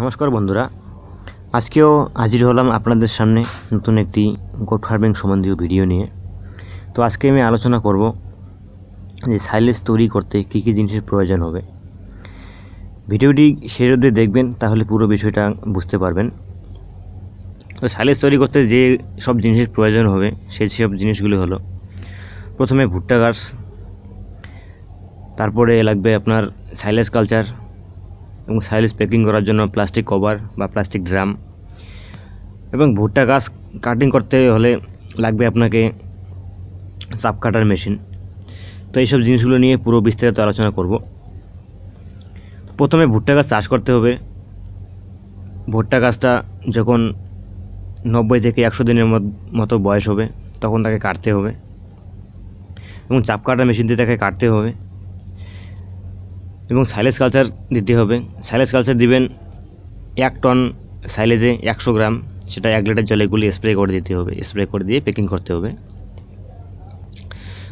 নমস্কার বন্ধুরা আজকেও হাজির হলাম আপনাদের সামনে নতুন একটি গোট ফার্মিং সম্বন্ধীয় ভিডিও নিয়ে তো আজকে আমি আলোচনা করব যে সাইলেজ তৈরি করতে কী কী জিনিসের প্রয়োজন হবে ভিডিওটি শেষ অবধি দেখবেন তাহলে পুরো বিষয়টা বুঝতে পারবেন তো সাইলেজ তৈরি করতে যে সব জিনিসের প্রয়োজন হবে সেই সব জিনিসগুলি হলো প্রথমে ভুট্টা গাছ তারপরে লাগবে আপনার সাইলেজ কালচার এবং সাইলেস প্যাকিং করার জন্য প্লাস্টিক কভার বা প্লাস্টিক ড্রাম এবং ভুট্টা গাছ কাটিং করতে হলে লাগবে আপনাকে চাপ কাটার মেশিন তো এইসব জিনিসগুলো নিয়ে পুরো বিস্তারিত আলোচনা করব প্রথমে ভুট্টা গাছ চাষ করতে হবে ভুট্টা গাছটা যখন নব্বই থেকে একশো দিনের মতো বয়স হবে তখন তাকে কাটতে হবে এবং চাপ কাটার মেশিন দিয়ে তাকে কাটতে হবে এবং সাইলেজ কালচার দিতে হবে সাইলেজ কালচার দিবেন এক টন সাইলেজে একশো গ্রাম সেটা এক লিটার জলে গুলি স্প্রে করে দিতে হবে স্প্রে করে দিয়ে প্যাকিং করতে হবে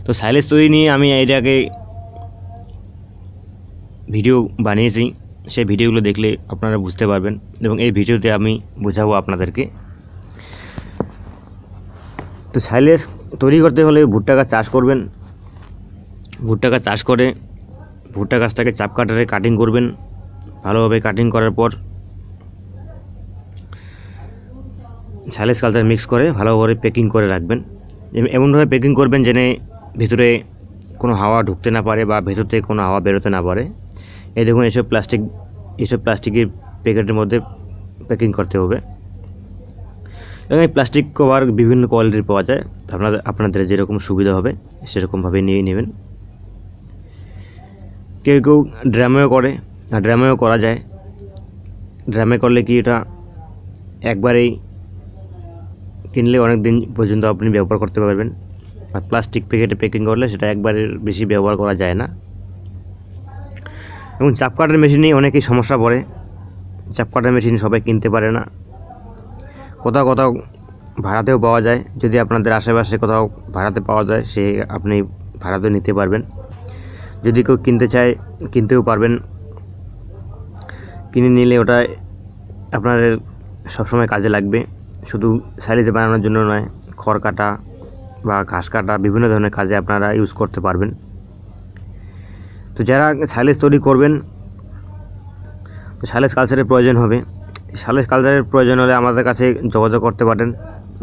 তো সাইলেজ তৈরি নিয়ে আমি এর আগে ভিডিও বানিয়েছি সেই ভিডিওগুলো দেখলে আপনারা বুঝতে পারবেন এবং এই ভিডিওতে আমি বোঝাবো আপনাদেরকে তো সাইলেজ তৈরি করতে হলে ভুট্টাকা চাষ করবেন ভুট্টাকা চাষ করে ভুট্টা গাছটাকে চাপ কাটারে কাটিং করবেন ভালোভাবে কাটিং করার পর সাইলেস কালচার মিক্স করে ভালোভাবে প্যাকিং করে রাখবেন এমনভাবে প্যাকিং করবেন যেন ভিতরে কোনো হাওয়া ঢুকতে না পারে বা ভেতর থেকে কোনো হাওয়া বেরোতে না পারে এই দেখুন এসব প্লাস্টিক এসব প্লাস্টিকের প্যাকেটের মধ্যে প্যাকিং করতে হবে এবং এই প্লাস্টিক কভার বিভিন্ন কোয়ালিটির পাওয়া যায় আপনাদের আপনাদের যেরকম সুবিধা হবে সেরকমভাবে নিয়ে নেবেন কেউ কেউ ড্রামেও করে আর ড্রামেও করা যায় ড্রামে করলে কি এটা একবারেই কিনলে অনেক দিন পর্যন্ত আপনি ব্যবহার করতে পারবেন আর প্লাস্টিক প্যাকেটে প্যাকিং করলে সেটা একবারের বেশি ব্যবহার করা যায় না এবং চাপ কাটার মেশিনে অনেকেই সমস্যা পড়ে চাপ কাটার মেশিন সবাই কিনতে পারে না কোথাও কোথাও ভাড়াতেও পাওয়া যায় যদি আপনাদের আশেপাশে কোথাও ভাড়াতে পাওয়া যায় সে আপনি ভাড়াতেও নিতে পারবেন যদি কেউ কিনতে চায় কিনতেও পারবেন কিনে নিলে ওটা আপনাদের সবসময় কাজে লাগবে শুধু সাইডে বানানোর জন্য নয় খড় কাটা বা ঘাস কাটা বিভিন্ন ধরনের কাজে আপনারা ইউজ করতে পারবেন তো যারা সাইলেজ তৈরি করবেন তো সাইলেজ কালচারের প্রয়োজন হবে সাইলেজ কালচারের প্রয়োজন হলে আমাদের কাছে যোগাযোগ করতে পারেন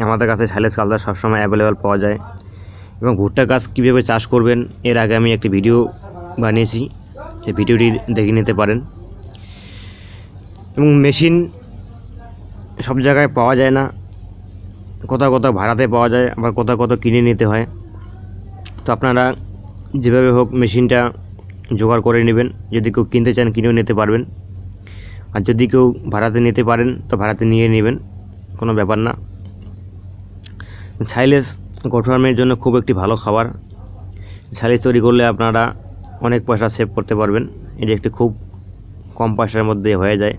আমাদের কাছে সাইলেজ কালচার সবসময় অ্যাভেলেবেল পাওয়া যায় এবং ভুট্টা গাছ কীভাবে চাষ করবেন এর আগে আমি একটি ভিডিও বানিয়েছি সেই ভিডিওটি দেখে নিতে পারেন এবং মেশিন সব জায়গায় পাওয়া যায় না কোথাও কোথাও ভাড়াতে পাওয়া যায় আবার কোথাও কোথাও কিনে নিতে হয় তো আপনারা যেভাবে হোক মেশিনটা জোগাড় করে নেবেন যদি কেউ কিনতে চান কিনেও নিতে পারবেন আর যদি কেউ ভাড়াতে নিতে পারেন তো ভাড়াতে নিয়ে নেবেন কোনো ব্যাপার না ছাইলেস গঠনের জন্য খুব একটি ভালো খাবার ছাইলেস তৈরি করলে আপনারা অনেক পয়সা সেভ করতে পারবেন এটি একটি খুব কম পয়সার মধ্যে হয়ে যায়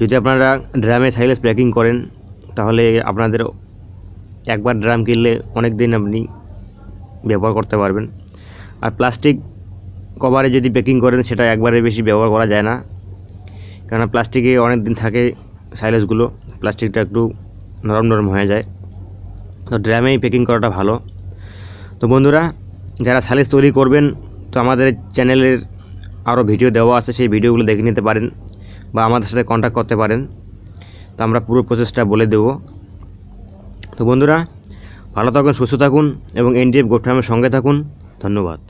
যদি আপনারা ড্রামে সাইলেস প্যাকিং করেন তাহলে আপনাদের একবার ড্রাম কিনলে অনেক দিন আপনি ব্যবহার করতে পারবেন আর প্লাস্টিক কভারে যদি প্যাকিং করেন সেটা একবারে বেশি ব্যবহার করা যায় না কেননা প্লাস্টিকে অনেক দিন থাকে সাইলেসগুলো প্লাস্টিকটা একটু নরম নরম হয়ে যায় তো ড্রামেই প্যাকিং করাটা ভালো তো বন্ধুরা যারা সাইলেস তৈরি করবেন তো আমাদের চ্যানেলের আরও ভিডিও দেওয়া আছে সেই ভিডিওগুলো দেখে নিতে পারেন বা আমাদের সাথে কন্ট্যাক্ট করতে পারেন তো আমরা পুরো প্রসেসটা বলে দেব তো বন্ধুরা ভালো থাকুন সুস্থ থাকুন এবং এনডিএফ গোট সঙ্গে থাকুন ধন্যবাদ